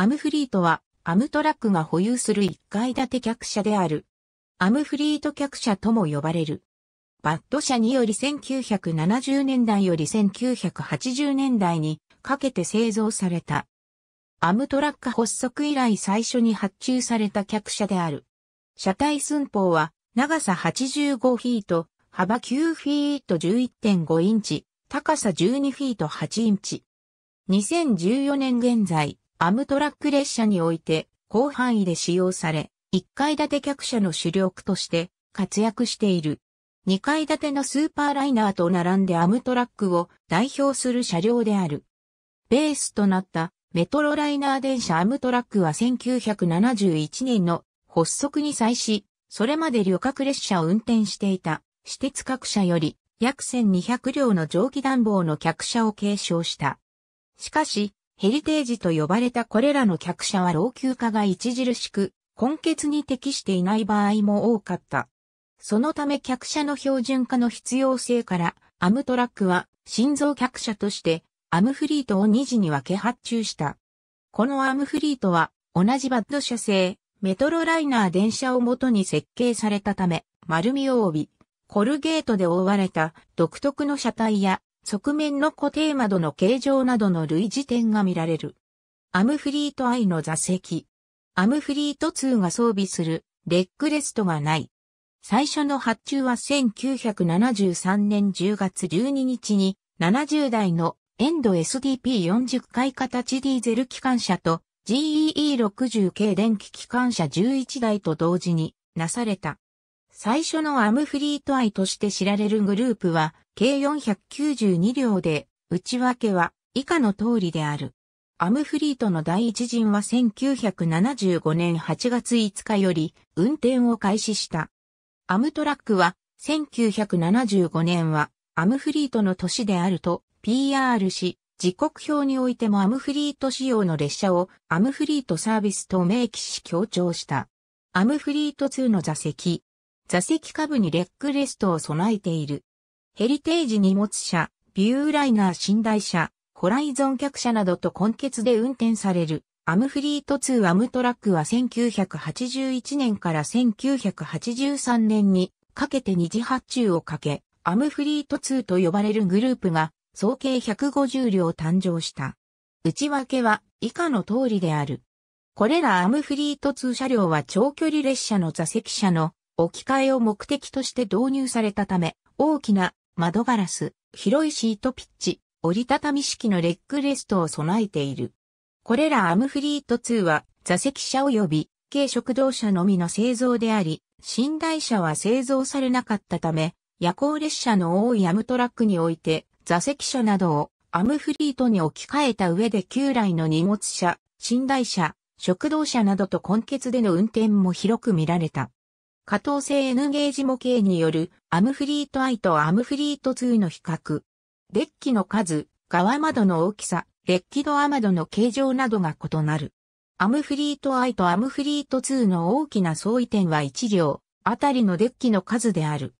アムフリートは、アムトラックが保有する一階建て客車である。アムフリート客車とも呼ばれる。バッド車により1970年代より1980年代にかけて製造された。アムトラック発足以来最初に発注された客車である。車体寸法は長さ85フィート、幅9フィート11.5インチ、高さ12フィート8インチ。2014年現在、アムトラック列車において広範囲で使用され、1階建て客車の主力として活躍している。2階建てのスーパーライナーと並んでアムトラックを代表する車両である。ベースとなったメトロライナー電車アムトラックは1971年の発足に際し、それまで旅客列車を運転していた私鉄各社より約1200両の蒸気暖房の客車を継承した。しかし、ヘリテージと呼ばれたこれらの客車は老朽化が著しく、根血に適していない場合も多かった。そのため客車の標準化の必要性から、アムトラックは心臓客車としてアムフリートを2時に分け発注した。このアムフリートは同じバッド社製、メトロライナー電車を元に設計されたため、丸みを帯び、コルゲートで覆われた独特の車体や側面の固定窓の形状などの類似点が見られる。アムフリート I の座席。アムフリート2が装備するレッグレストがない。最初の発注は1973年10月12日に70台のエンド SDP40 回形ディーゼル機関車と GEE60 系電気機関車11台と同時になされた。最初のアムフリート愛として知られるグループは、計492両で、内訳は以下の通りである。アムフリートの第一陣は1975年8月5日より運転を開始した。アムトラックは1975年はアムフリートの年であると PR し、時刻表においてもアムフリート仕様の列車をアムフリートサービスと明記し強調した。アムフリート2の座席、座席下部にレックレストを備えている。ヘリテージ荷物車、ビューライナー寝台車、ホライゾン客車などと混結で運転される。アムフリート2アムトラックは1981年から1983年にかけて二次発注をかけ、アムフリート2と呼ばれるグループが総計150両誕生した。内訳は以下の通りである。これらアムフリート2車両は長距離列車の座席車の置き換えを目的として導入されたため、大きな窓ガラス、広いシートピッチ、折りたたみ式のレッグレストを備えている。これらアムフリート2は座席車及び軽食堂車のみの製造であり、寝台車は製造されなかったため、夜行列車の多いアムトラックにおいて座席車などをアムフリートに置き換えた上で旧来の荷物車、寝台車、食堂車などと根結での運転も広く見られた。可動性 N ゲージ模型によるアムフリート I とアムフリート2の比較。デッキの数、側窓の大きさ、デッキドア窓の形状などが異なる。アムフリート I とアムフリート2の大きな相違点は1両あたりのデッキの数である。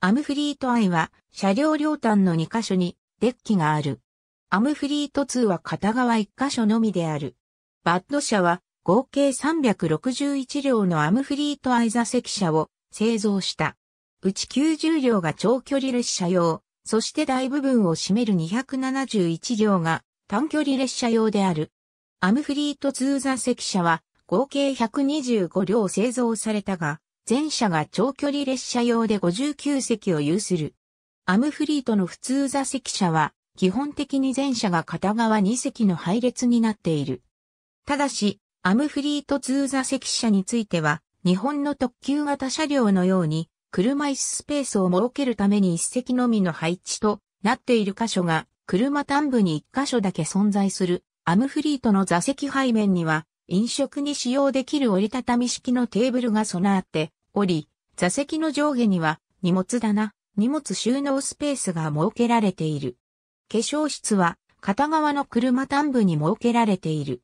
アムフリート I は車両両端の2箇所にデッキがある。アムフリート2は片側1箇所のみである。バッド車は合計361両のアムフリートアイ座席車を製造した。うち90両が長距離列車用、そして大部分を占める271両が短距離列車用である。アムフリート2座席車は合計125両製造されたが、全車が長距離列車用で59席を有する。アムフリートの普通座席車は基本的に全車が片側2席の配列になっている。ただし、アムフリート2座席車については、日本の特急型車両のように、車椅子スペースを設けるために一席のみの配置となっている箇所が、車端部に一箇所だけ存在する、アムフリートの座席背面には、飲食に使用できる折りたたみ式のテーブルが備わっており、座席の上下には、荷物棚、荷物収納スペースが設けられている。化粧室は、片側の車端部に設けられている。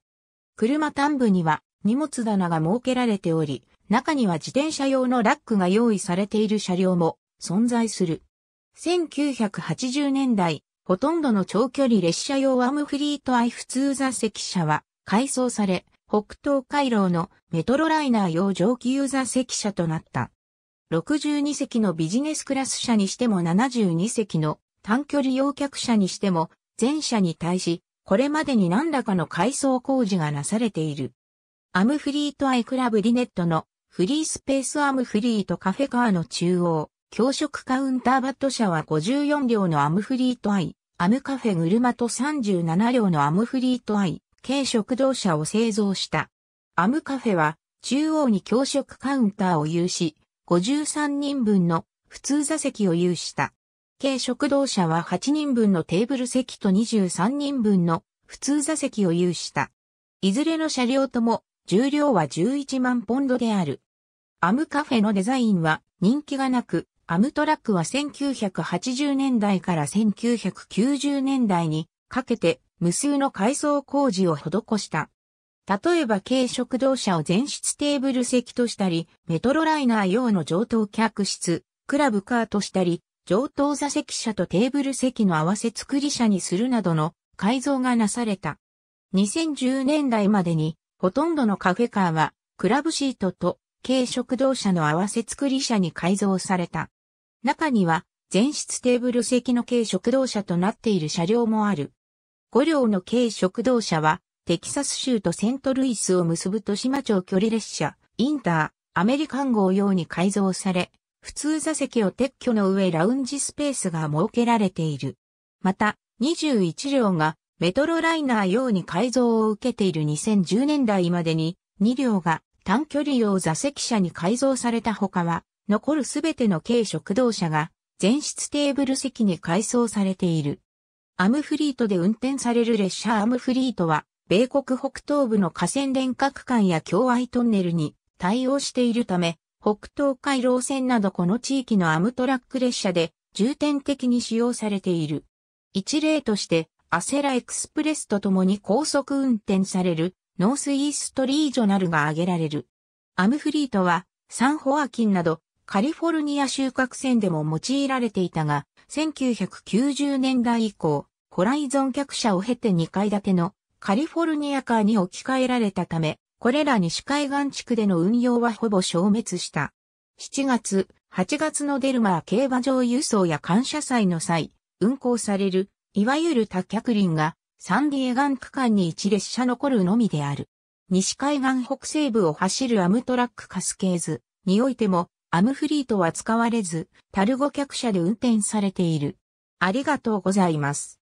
車端部には荷物棚が設けられており、中には自転車用のラックが用意されている車両も存在する。1980年代、ほとんどの長距離列車用アムフリートアイ普通座席車は改装され、北東回廊のメトロライナー用上級座席車となった。62席のビジネスクラス車にしても72席の短距離用客車にしても、全車に対しこれまでに何らかの改装工事がなされている。アムフリートアイクラブリネットのフリースペースアムフリートカフェカーの中央、教職カウンターバット車は54両のアムフリートアイ、アムカフェ車と37両のアムフリートアイ、軽食堂車を製造した。アムカフェは中央に教職カウンターを有し、53人分の普通座席を有した。軽食堂車は8人分のテーブル席と23人分の普通座席を有した。いずれの車両とも重量は11万ポンドである。アムカフェのデザインは人気がなく、アムトラックは1980年代から1990年代にかけて無数の改装工事を施した。例えば軽食堂車を全室テーブル席としたり、メトロライナー用の上等客室、クラブカーとしたり、上等座席車とテーブル席の合わせ作り車にするなどの改造がなされた。2010年代までに、ほとんどのカフェカーは、クラブシートと軽食堂車の合わせ作り車に改造された。中には、全室テーブル席の軽食堂車となっている車両もある。5両の軽食堂車は、テキサス州とセントルイスを結ぶ豊島町距離列車、インター、アメリカン号用に改造され、普通座席を撤去の上ラウンジスペースが設けられている。また、21両がメトロライナー用に改造を受けている2010年代までに2両が短距離用座席車に改造された他は残るすべての軽食堂車が全室テーブル席に改装されている。アムフリートで運転される列車アムフリートは米国北東部の河川連絡間や境外トンネルに対応しているため北東海道線などこの地域のアムトラック列車で重点的に使用されている。一例として、アセラエクスプレスとともに高速運転されるノースイーストリージョナルが挙げられる。アムフリートはサンホアキンなどカリフォルニア収穫船でも用いられていたが、1990年代以降、ホライゾン客車を経て2階建てのカリフォルニアカーに置き換えられたため、これら西海岸地区での運用はほぼ消滅した。7月、8月のデルマー競馬場輸送や感謝祭の際、運行される、いわゆる多客輪が、サンディエガン区間に一列車残るのみである。西海岸北西部を走るアムトラックカスケーズにおいても、アムフリートは使われず、タルゴ客車で運転されている。ありがとうございます。